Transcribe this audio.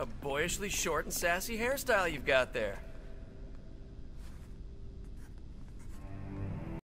a boyishly short and sassy hairstyle you've got there.